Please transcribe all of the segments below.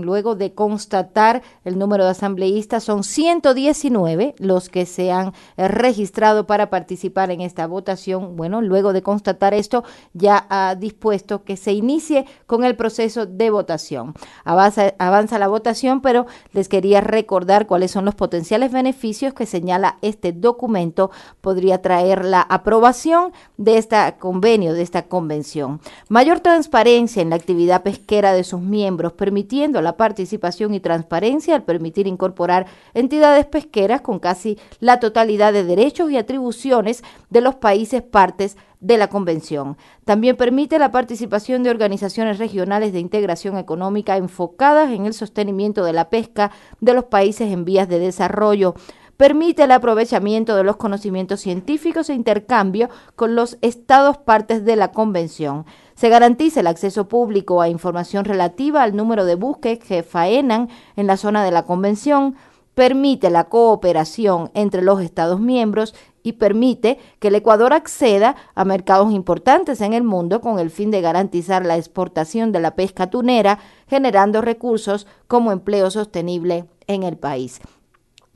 luego de constatar el número de asambleístas son 119 los que se han eh, registrado para participar en esta votación. Bueno, luego de constatar esto, ya ha dispuesto que se inicie con el proceso de votación. Avanza, avanza la votación, pero les quería recordar cuáles son los potenciales beneficios que señala este documento. Podría traer la aprobación de este convenio, de esta convención. Mayor transparencia en la actividad pesquera de sus miembros, permitiendo la participación y transparencia al permitir incorporar entidades pesqueras con casi la totalidad de derechos y atribuciones de los países partes de la Convención. También permite la participación de organizaciones regionales de integración económica enfocadas en el sostenimiento de la pesca de los países en vías de desarrollo permite el aprovechamiento de los conocimientos científicos e intercambio con los estados partes de la Convención. Se garantiza el acceso público a información relativa al número de buques que faenan en la zona de la Convención, permite la cooperación entre los Estados miembros y permite que el Ecuador acceda a mercados importantes en el mundo con el fin de garantizar la exportación de la pesca tunera, generando recursos como empleo sostenible en el país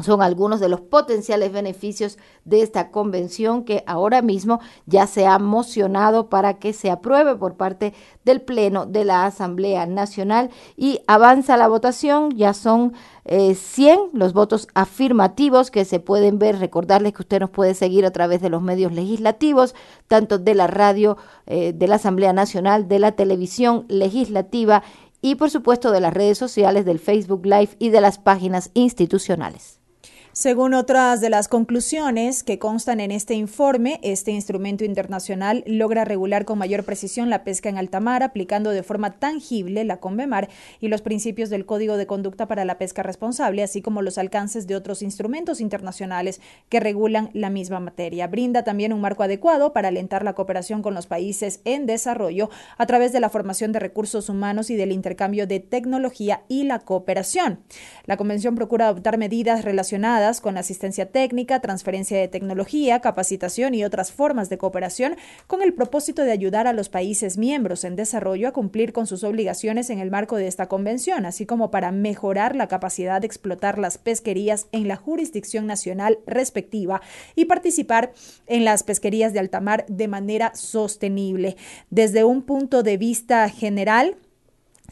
son algunos de los potenciales beneficios de esta convención que ahora mismo ya se ha mocionado para que se apruebe por parte del Pleno de la Asamblea Nacional y avanza la votación. Ya son 100 eh, los votos afirmativos que se pueden ver. Recordarles que usted nos puede seguir a través de los medios legislativos, tanto de la radio, eh, de la Asamblea Nacional, de la televisión legislativa y por supuesto de las redes sociales, del Facebook Live y de las páginas institucionales. Según otras de las conclusiones que constan en este informe, este instrumento internacional logra regular con mayor precisión la pesca en alta mar, aplicando de forma tangible la CONVEMAR y los principios del Código de Conducta para la Pesca Responsable, así como los alcances de otros instrumentos internacionales que regulan la misma materia. Brinda también un marco adecuado para alentar la cooperación con los países en desarrollo a través de la formación de recursos humanos y del intercambio de tecnología y la cooperación. La Convención procura adoptar medidas relacionadas con asistencia técnica, transferencia de tecnología, capacitación y otras formas de cooperación con el propósito de ayudar a los países miembros en desarrollo a cumplir con sus obligaciones en el marco de esta convención, así como para mejorar la capacidad de explotar las pesquerías en la jurisdicción nacional respectiva y participar en las pesquerías de alta mar de manera sostenible. Desde un punto de vista general,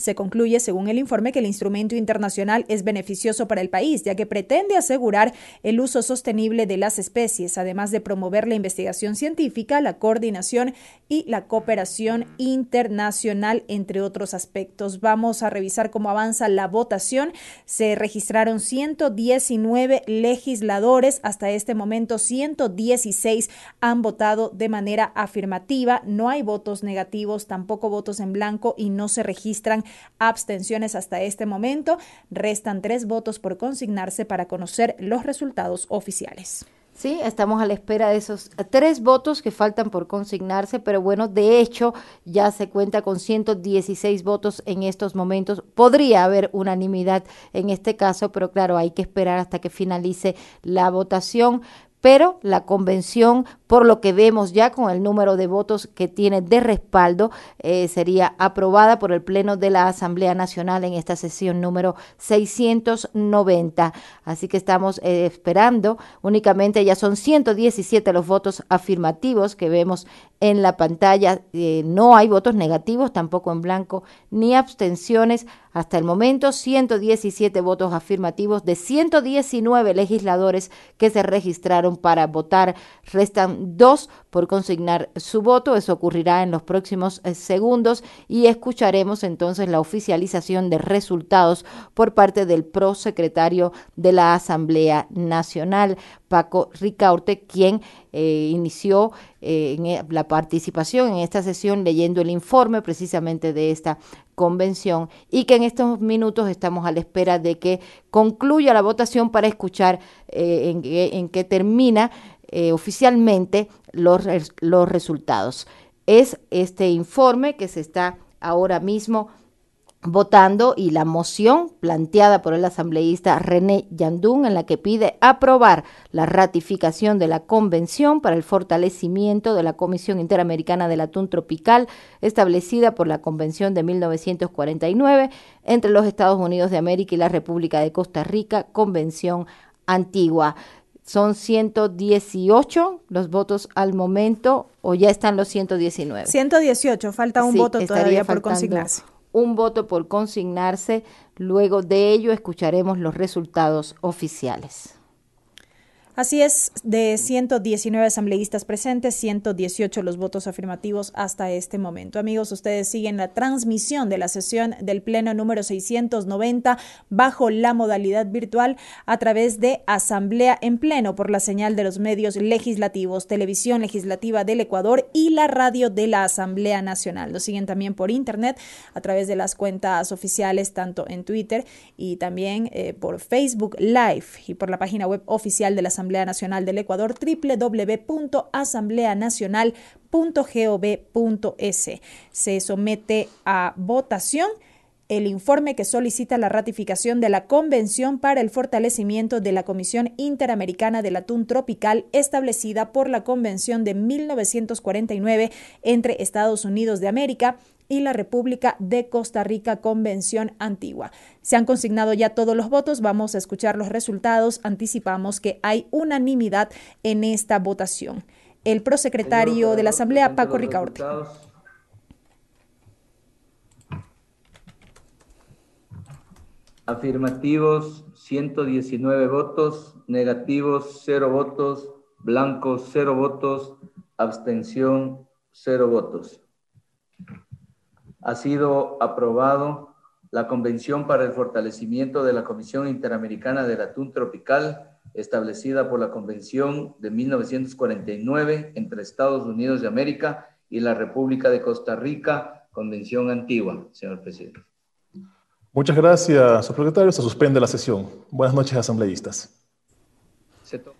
se concluye, según el informe, que el instrumento internacional es beneficioso para el país, ya que pretende asegurar el uso sostenible de las especies, además de promover la investigación científica, la coordinación y la cooperación internacional, entre otros aspectos. Vamos a revisar cómo avanza la votación. Se registraron 119 legisladores. Hasta este momento, 116 han votado de manera afirmativa. No hay votos negativos, tampoco votos en blanco y no se registran abstenciones hasta este momento. Restan tres votos por consignarse para conocer los resultados oficiales. Sí, estamos a la espera de esos tres votos que faltan por consignarse, pero bueno, de hecho ya se cuenta con 116 votos en estos momentos. Podría haber unanimidad en este caso, pero claro, hay que esperar hasta que finalice la votación pero la convención, por lo que vemos ya con el número de votos que tiene de respaldo, eh, sería aprobada por el Pleno de la Asamblea Nacional en esta sesión número 690. Así que estamos eh, esperando, únicamente ya son 117 los votos afirmativos que vemos en la pantalla, eh, no hay votos negativos, tampoco en blanco, ni abstenciones. Hasta el momento, 117 votos afirmativos de 119 legisladores que se registraron para votar. Restan dos por consignar su voto. Eso ocurrirá en los próximos eh, segundos y escucharemos entonces la oficialización de resultados por parte del prosecretario de la Asamblea Nacional. Paco Ricaurte, quien eh, inició eh, en e, la participación en esta sesión leyendo el informe precisamente de esta convención y que en estos minutos estamos a la espera de que concluya la votación para escuchar eh, en, qué termina oficialmente los, los resultados. Es este informe que se está ahora mismo votando y la moción planteada por el asambleísta René Yandún en la que pide aprobar la ratificación de la Convención para el fortalecimiento de la Comisión Interamericana del Atún Tropical establecida por la Convención de 1949 entre los Estados Unidos de América y la República de Costa Rica, Convención Antigua. Son 118 los votos al momento o ya están los 119. 118, falta un voto todavía por consignarse un voto por consignarse. Luego de ello escucharemos los resultados oficiales. Así es, de 119 asambleístas presentes, 118 los votos afirmativos hasta este momento. Amigos, ustedes siguen la transmisión de la sesión del Pleno número 690 bajo la modalidad virtual a través de Asamblea en Pleno por la señal de los medios legislativos, Televisión Legislativa del Ecuador y la radio de la Asamblea Nacional. Lo siguen también por Internet a través de las cuentas oficiales tanto en Twitter y también eh, por Facebook Live y por la página web oficial de la Asamblea Nacional del Ecuador, www.asambleanacional.gov.es. Se somete a votación el informe que solicita la ratificación de la Convención para el fortalecimiento de la Comisión Interamericana del Atún Tropical establecida por la Convención de 1949 entre Estados Unidos de América y la República de Costa Rica Convención Antigua. Se han consignado ya todos los votos, vamos a escuchar los resultados, anticipamos que hay unanimidad en esta votación. El prosecretario de la Asamblea, Paco Ricaurte. Afirmativos 119 votos, negativos 0 votos, blancos 0 votos, abstención 0 votos ha sido aprobado la Convención para el Fortalecimiento de la Comisión Interamericana del Atún Tropical, establecida por la Convención de 1949 entre Estados Unidos de América y la República de Costa Rica, Convención Antigua, señor presidente. Muchas gracias, subsecretario. Se suspende la sesión. Buenas noches, asambleístas. Se